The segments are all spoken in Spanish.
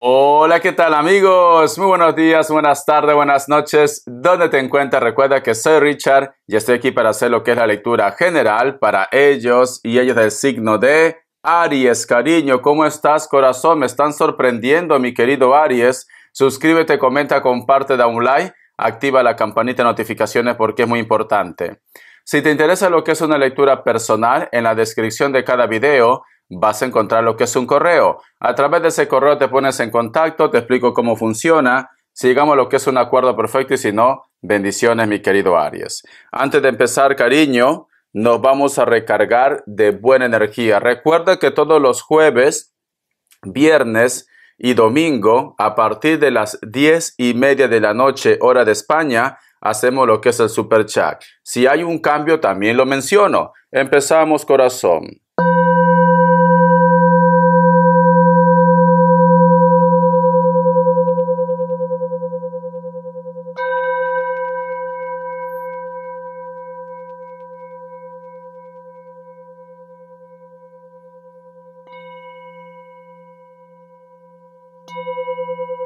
Hola, ¿qué tal amigos? Muy buenos días, buenas tardes, buenas noches. ¿Dónde te encuentras? Recuerda que soy Richard y estoy aquí para hacer lo que es la lectura general para ellos y ellos del signo de Aries. Cariño, ¿cómo estás corazón? Me están sorprendiendo, mi querido Aries. Suscríbete, comenta, comparte, da un like, activa la campanita de notificaciones porque es muy importante. Si te interesa lo que es una lectura personal, en la descripción de cada video vas a encontrar lo que es un correo. A través de ese correo te pones en contacto, te explico cómo funciona, sigamos lo que es un acuerdo perfecto y si no, bendiciones mi querido Aries. Antes de empezar, cariño, nos vamos a recargar de buena energía. Recuerda que todos los jueves, viernes y domingo, a partir de las diez y media de la noche, hora de España, hacemos lo que es el super chat. Si hay un cambio, también lo menciono. Empezamos, corazón. Thank you.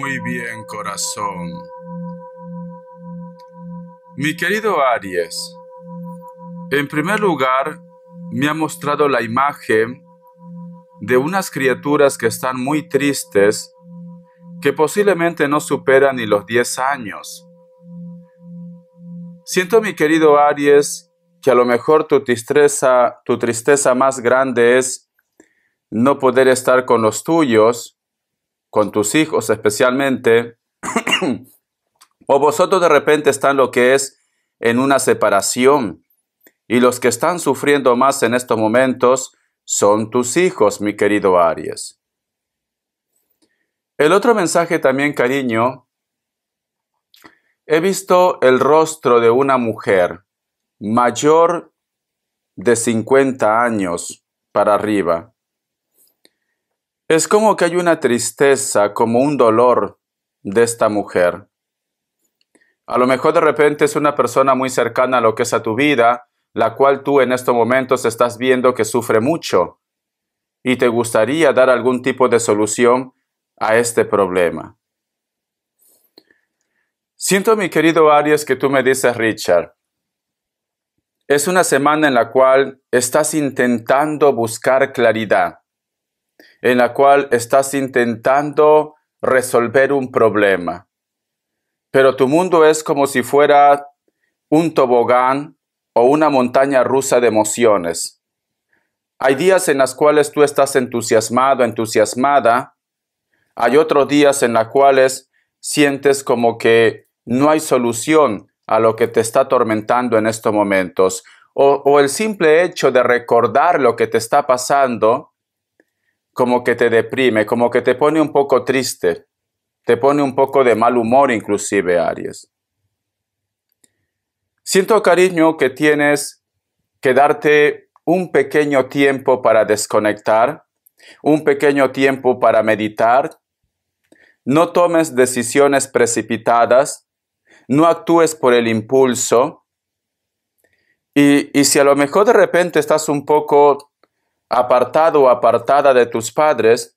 Muy bien, corazón. Mi querido Aries, en primer lugar, me ha mostrado la imagen de unas criaturas que están muy tristes, que posiblemente no superan ni los 10 años. Siento, mi querido Aries, que a lo mejor tu tristeza, tu tristeza más grande es no poder estar con los tuyos, con tus hijos especialmente, o vosotros de repente están lo que es en una separación. Y los que están sufriendo más en estos momentos son tus hijos, mi querido Aries. El otro mensaje también, cariño. He visto el rostro de una mujer mayor de 50 años para arriba. Es como que hay una tristeza, como un dolor de esta mujer. A lo mejor de repente es una persona muy cercana a lo que es a tu vida, la cual tú en estos momentos estás viendo que sufre mucho y te gustaría dar algún tipo de solución a este problema. Siento, mi querido Aries, que tú me dices, Richard, es una semana en la cual estás intentando buscar claridad en la cual estás intentando resolver un problema. Pero tu mundo es como si fuera un tobogán o una montaña rusa de emociones. Hay días en los cuales tú estás entusiasmado, entusiasmada. Hay otros días en los cuales sientes como que no hay solución a lo que te está atormentando en estos momentos. O, o el simple hecho de recordar lo que te está pasando como que te deprime, como que te pone un poco triste, te pone un poco de mal humor inclusive, Aries. Siento cariño que tienes que darte un pequeño tiempo para desconectar, un pequeño tiempo para meditar. No tomes decisiones precipitadas, no actúes por el impulso. Y, y si a lo mejor de repente estás un poco apartado o apartada de tus padres,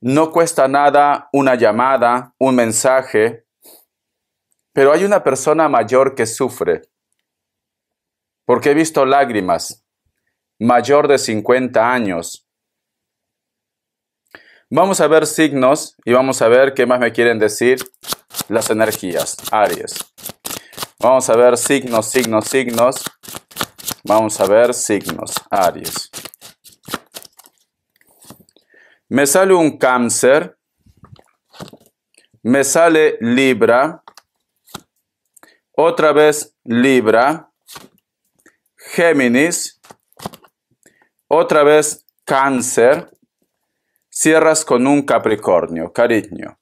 no cuesta nada una llamada, un mensaje, pero hay una persona mayor que sufre, porque he visto lágrimas, mayor de 50 años. Vamos a ver signos y vamos a ver qué más me quieren decir las energías, Aries. Vamos a ver signos, signos, signos. Vamos a ver signos, Aries. Me sale un cáncer, me sale Libra, otra vez Libra, Géminis, otra vez Cáncer, cierras con un Capricornio, cariño.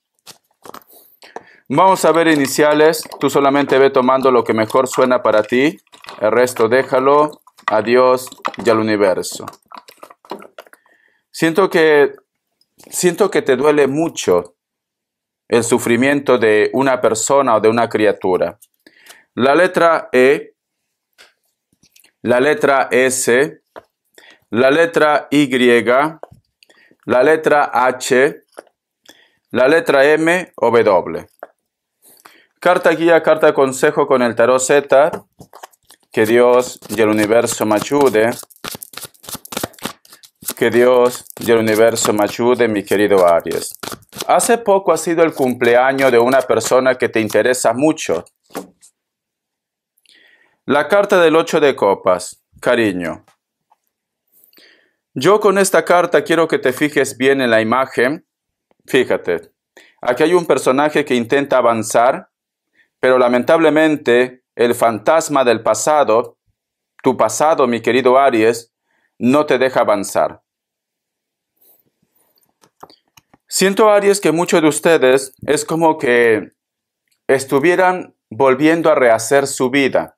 Vamos a ver iniciales. Tú solamente ve tomando lo que mejor suena para ti. El resto déjalo a Dios y al universo. Siento que, siento que te duele mucho el sufrimiento de una persona o de una criatura. La letra E, la letra S, la letra Y, la letra H, la letra M o W. Carta guía, carta consejo con el tarot Z. Que Dios y el universo me ayude. Que Dios y el universo me ayude, mi querido Aries. Hace poco ha sido el cumpleaños de una persona que te interesa mucho. La carta del 8 de copas. Cariño. Yo con esta carta quiero que te fijes bien en la imagen. Fíjate, aquí hay un personaje que intenta avanzar, pero lamentablemente el fantasma del pasado, tu pasado, mi querido Aries, no te deja avanzar. Siento, Aries, que muchos de ustedes es como que estuvieran volviendo a rehacer su vida.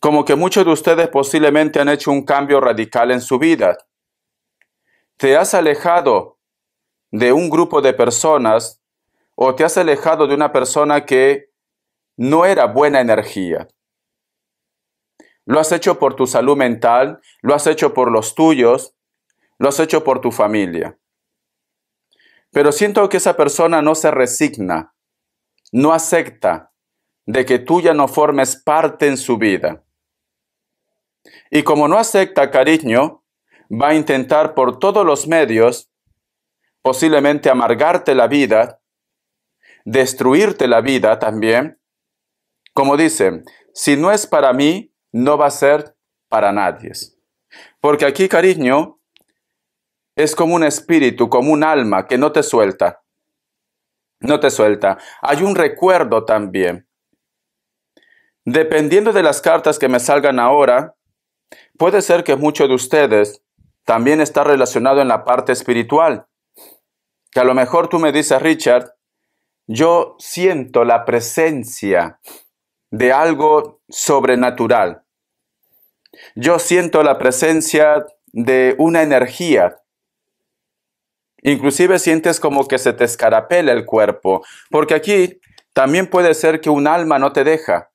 Como que muchos de ustedes posiblemente han hecho un cambio radical en su vida. Te has alejado de un grupo de personas o te has alejado de una persona que no era buena energía. Lo has hecho por tu salud mental, lo has hecho por los tuyos, lo has hecho por tu familia. Pero siento que esa persona no se resigna, no acepta de que tú ya no formes parte en su vida. Y como no acepta cariño, va a intentar por todos los medios, posiblemente amargarte la vida, destruirte la vida también, como dice, si no es para mí, no va a ser para nadie. Porque aquí cariño es como un espíritu, como un alma que no te suelta. No te suelta. Hay un recuerdo también. Dependiendo de las cartas que me salgan ahora, puede ser que muchos de ustedes también está relacionado en la parte espiritual. Que a lo mejor tú me dices, Richard, yo siento la presencia de algo sobrenatural. Yo siento la presencia de una energía. Inclusive sientes como que se te escarapela el cuerpo, porque aquí también puede ser que un alma no te deja.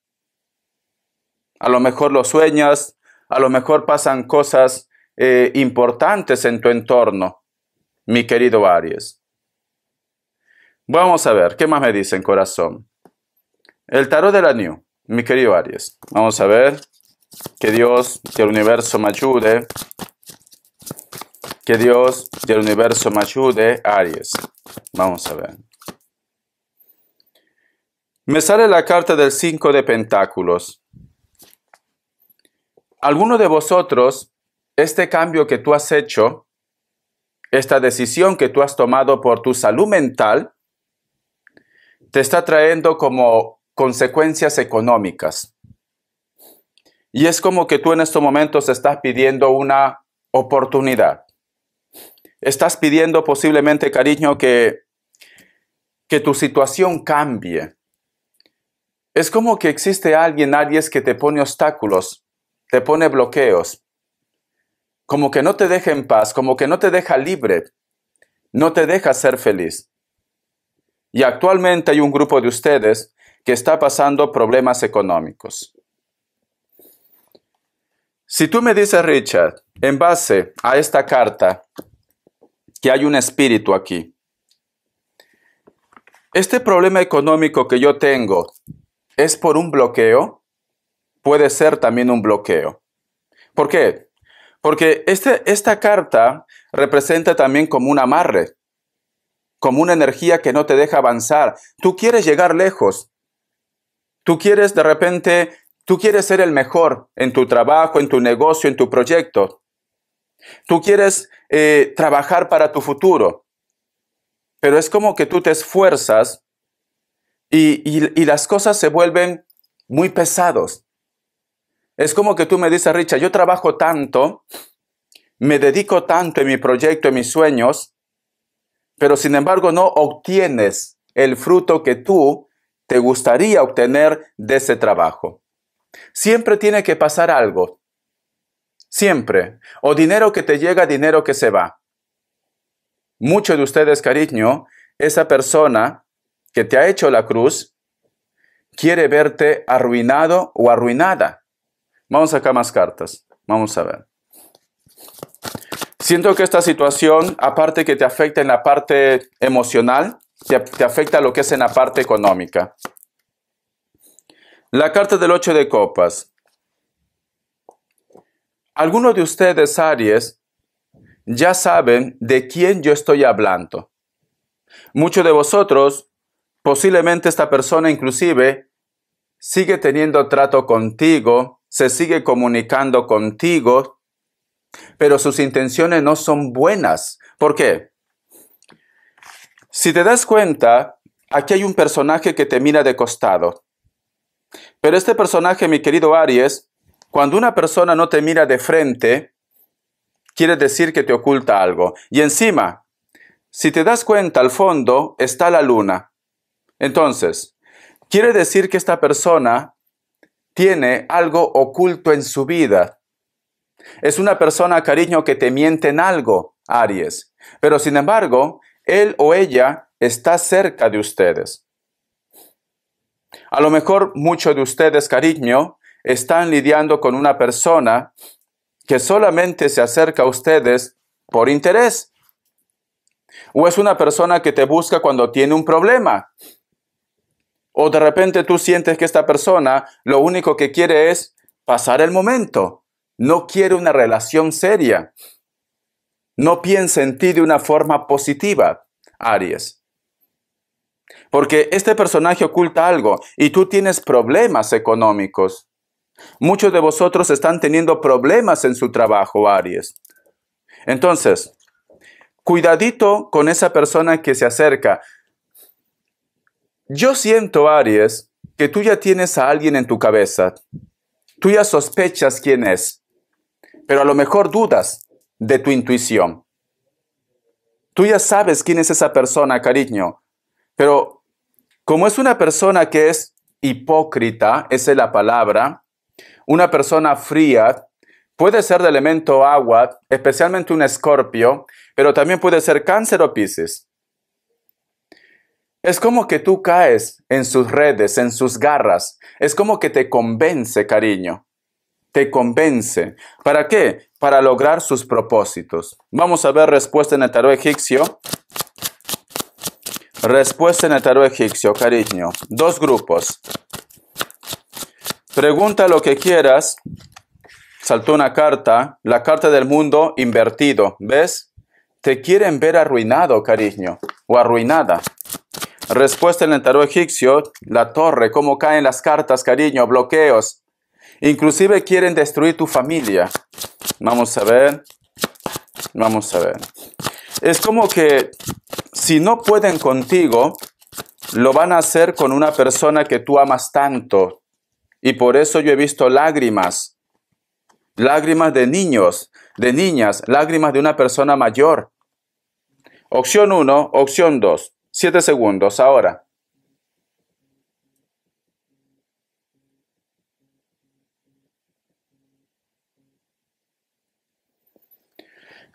A lo mejor lo sueñas, a lo mejor pasan cosas eh, importantes en tu entorno, mi querido Aries. Vamos a ver, ¿qué más me dicen, corazón? El tarot de la New mi querido Aries, vamos a ver que Dios y el universo me ayude. Que Dios del el universo me ayude, Aries. Vamos a ver. Me sale la carta del 5 de Pentáculos. Alguno de vosotros, este cambio que tú has hecho, esta decisión que tú has tomado por tu salud mental, te está trayendo como consecuencias económicas. Y es como que tú en estos momentos estás pidiendo una oportunidad. Estás pidiendo posiblemente, cariño, que, que tu situación cambie. Es como que existe alguien, alguien que te pone obstáculos, te pone bloqueos, como que no te deja en paz, como que no te deja libre, no te deja ser feliz. Y actualmente hay un grupo de ustedes que está pasando problemas económicos. Si tú me dices, Richard, en base a esta carta, que hay un espíritu aquí, este problema económico que yo tengo es por un bloqueo, puede ser también un bloqueo. ¿Por qué? Porque este, esta carta representa también como un amarre, como una energía que no te deja avanzar. Tú quieres llegar lejos, Tú quieres de repente, tú quieres ser el mejor en tu trabajo, en tu negocio, en tu proyecto. Tú quieres eh, trabajar para tu futuro. Pero es como que tú te esfuerzas y, las cosas se vuelven muy pesados. Es como que tú me dices, Richa, yo trabajo tanto, me dedico tanto en mi proyecto, en mis sueños, pero sin embargo no obtienes el fruto que tú te gustaría obtener de ese trabajo. Siempre tiene que pasar algo. Siempre. O dinero que te llega, dinero que se va. Mucho de ustedes, cariño, esa persona que te ha hecho la cruz quiere verte arruinado o arruinada. Vamos acá más cartas. Vamos a ver. Siento que esta situación, aparte que te afecta en la parte emocional, te, afecta lo que es en la parte económica. La carta del 8 de copas. Algunos de ustedes, Aries, ya saben de quién yo estoy hablando. Muchos de vosotros, posiblemente esta persona inclusive, sigue teniendo trato contigo, se sigue comunicando contigo, pero sus intenciones no son buenas. ¿Por qué? Si te das cuenta, aquí hay un personaje que te mira de costado. Pero este personaje, mi querido Aries, cuando una persona no te mira de frente, quiere decir que te oculta algo. Y encima, si te das cuenta, al fondo está la luna. Entonces, quiere decir que esta persona tiene algo oculto en su vida. Es una persona, cariño, que te miente en algo, Aries. Pero sin embargo, él o ella está cerca de ustedes. A lo mejor muchos de ustedes, cariño, están lidiando con una persona que solamente se acerca a ustedes por interés. O es una persona que te busca cuando tiene un problema. O de repente tú sientes que esta persona lo único que quiere es pasar el momento. No quiere una relación seria no piensa en ti de una forma positiva, Aries. Porque este personaje oculta algo y tú tienes problemas económicos. Muchos de vosotros están teniendo problemas en su trabajo, Aries. Entonces, cuidadito con esa persona que se acerca. Yo siento, Aries, que tú ya tienes a alguien en tu cabeza. Tú ya sospechas quién es, pero a lo mejor dudas de tu intuición. Tú ya sabes quién es esa persona, cariño, pero como es una persona que es hipócrita, esa es la palabra, una persona fría, puede ser de elemento agua, especialmente un escorpio, pero también puede ser cáncer o piscis. Es como que tú caes en sus redes, en sus garras, es como que te convence, cariño te convence. ¿Para qué? Para lograr sus propósitos. Vamos a ver respuesta en el tarot egipcio. Respuesta en el tarot egipcio, cariño. Dos grupos. Pregunta lo que quieras. Saltó una carta, la carta del mundo invertido. ¿Ves? Te quieren ver arruinado, cariño, o arruinada. Respuesta en el tarot egipcio, la torre, cómo caen las cartas, cariño, bloqueos, Inclusive quieren destruir tu familia. Vamos a ver. Vamos a ver. Es como que si no pueden contigo, lo van a hacer con una persona que tú amas tanto. Y por eso yo he visto lágrimas. Lágrimas de niños, de niñas, lágrimas de una persona mayor. Opción 1, opción 2. Siete segundos ahora.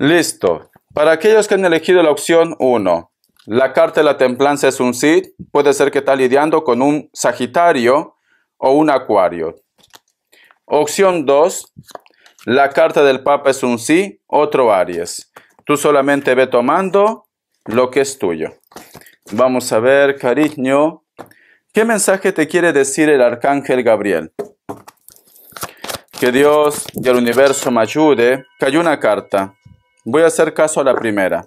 Listo. Para aquellos que han elegido la opción 1, la carta de la templanza es un sí, puede ser que está lidiando con un Sagitario o un Acuario. Opción 2, la carta del Papa es un sí, otro Aries. Tú solamente ve tomando lo que es tuyo. Vamos a ver, cariño, ¿qué mensaje te quiere decir el Arcángel Gabriel? Que Dios y el universo me ayude. Cayó una carta. Voy a hacer caso a la primera.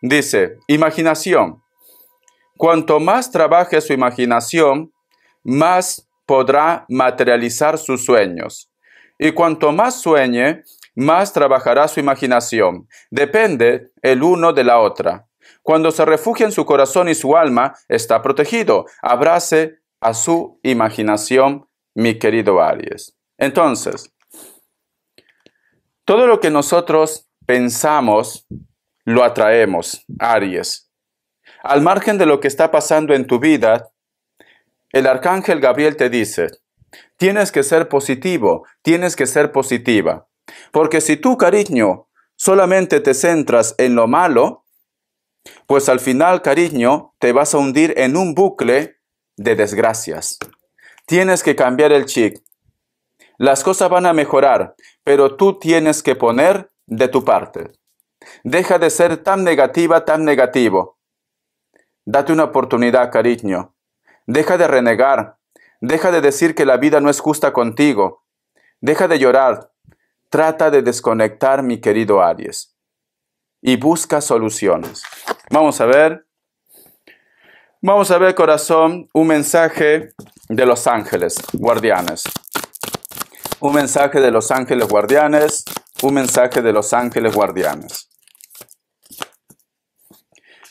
Dice, imaginación. Cuanto más trabaje su imaginación, más podrá materializar sus sueños. Y cuanto más sueñe, más trabajará su imaginación. Depende el uno de la otra. Cuando se refugia en su corazón y su alma, está protegido. Abrace a su imaginación, mi querido Aries. Entonces, todo lo que nosotros pensamos, lo atraemos, Aries. Al margen de lo que está pasando en tu vida, el arcángel Gabriel te dice, tienes que ser positivo, tienes que ser positiva. Porque si tú, cariño, solamente te centras en lo malo, pues al final, cariño, te vas a hundir en un bucle de desgracias. Tienes que cambiar el chip. Las cosas van a mejorar, pero tú tienes que poner de tu parte. Deja de ser tan negativa, tan negativo. Date una oportunidad, cariño. Deja de renegar. Deja de decir que la vida no es justa contigo. Deja de llorar. Trata de desconectar, mi querido Aries. Y busca soluciones. Vamos a ver. Vamos a ver, corazón, un mensaje de los ángeles guardianes. Un mensaje de los ángeles guardianes un mensaje de los ángeles guardianes.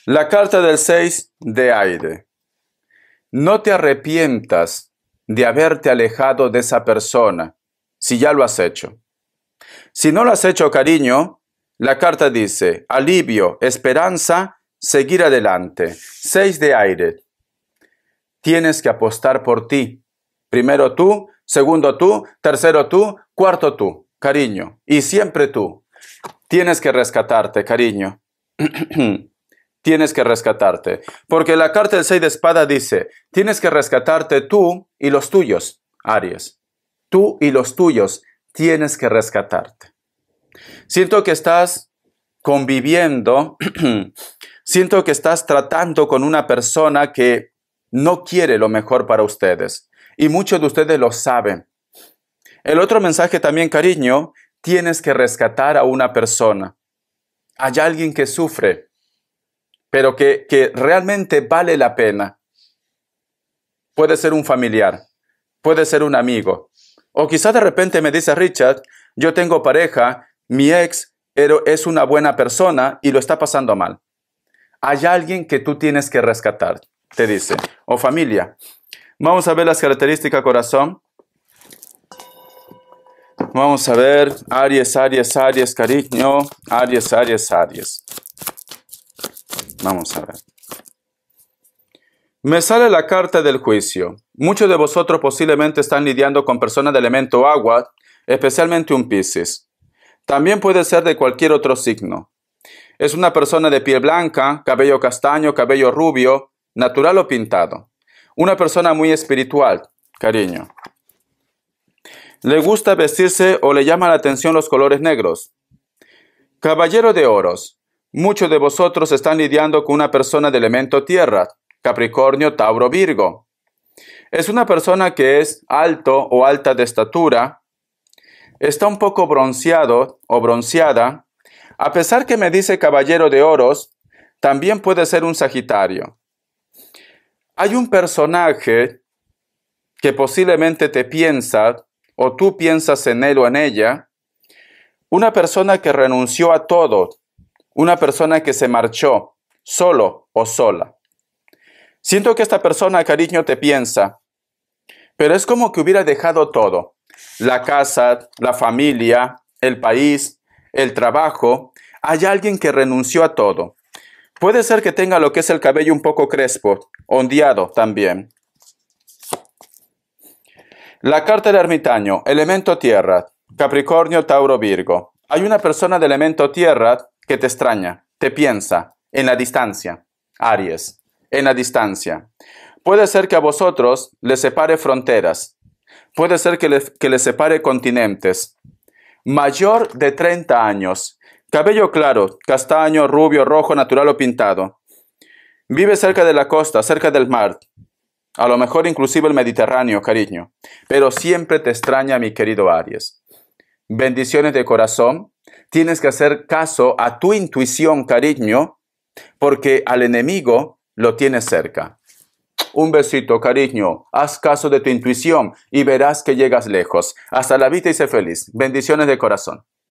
La carta del 6 de Aire. No te arrepientas de haberte alejado de esa persona, si ya lo has hecho. Si no lo has hecho, cariño, la carta dice, alivio, esperanza, seguir adelante. 6 de aire. Tienes que apostar por ti. Primero tú, segundo tú, tercero tú, cuarto tú cariño, y siempre tú. Tienes que rescatarte, cariño. tienes que rescatarte. Porque la carta del 6 de espada dice, tienes que rescatarte tú y los tuyos, Aries. Tú y los tuyos tienes que rescatarte. Siento que estás conviviendo, siento que estás tratando con una persona que no quiere lo mejor para ustedes. Y muchos de ustedes lo saben. El otro mensaje también, cariño, tienes que rescatar a una persona. Hay alguien que sufre, pero que, que realmente vale la pena. Puede ser un familiar, puede ser un amigo. O quizá de repente me dice Richard, yo tengo pareja, mi ex es una buena persona y lo está pasando mal. Hay alguien que tú tienes que rescatar, te dice. O familia. Vamos a ver las características, corazón. Vamos a ver, Aries, Aries, Aries, cariño, Aries, Aries, Aries. Vamos a ver. Me sale la carta del juicio. Muchos de vosotros posiblemente están lidiando con personas de elemento agua, especialmente un Piscis. También puede ser de cualquier otro signo. Es una persona de piel blanca, cabello castaño, cabello rubio, natural o pintado. Una persona muy espiritual, cariño. Le gusta vestirse o le llama la atención los colores negros. Caballero de oros, muchos de vosotros están lidiando con una persona de elemento tierra, Capricornio, Tauro, Virgo. Es una persona que es alto o alta de estatura, está un poco bronceado o bronceada. A pesar que me dice caballero de oros, también puede ser un Sagitario. Hay un personaje que posiblemente te piensa o tú piensas en él o en ella, una persona que renunció a todo, una persona que se marchó, solo o sola. Siento que esta persona, cariño, te piensa, pero es como que hubiera dejado todo, la casa, la familia, el país, el trabajo. Hay alguien que renunció a todo. Puede ser que tenga lo que es el cabello un poco crespo, ondeado también. La carta del ermitaño, elemento tierra, Capricornio, Tauro, Virgo. Hay una persona de elemento tierra que te extraña, te piensa, en la distancia. Aries, en la distancia. Puede ser que a vosotros le separe fronteras. Puede ser que, le, separe continentes. Mayor de 30 años. Cabello claro, castaño, rubio, rojo, natural o pintado. Vive cerca de la costa, cerca del mar. A lo mejor inclusive el Mediterráneo, cariño. Pero siempre te extraña, mi querido Aries. Bendiciones de corazón. Tienes que hacer caso a tu intuición, cariño, porque al enemigo lo tienes cerca. Un besito, cariño. Haz caso de tu intuición y verás que llegas lejos. Hasta la vida y sé feliz. Bendiciones de corazón.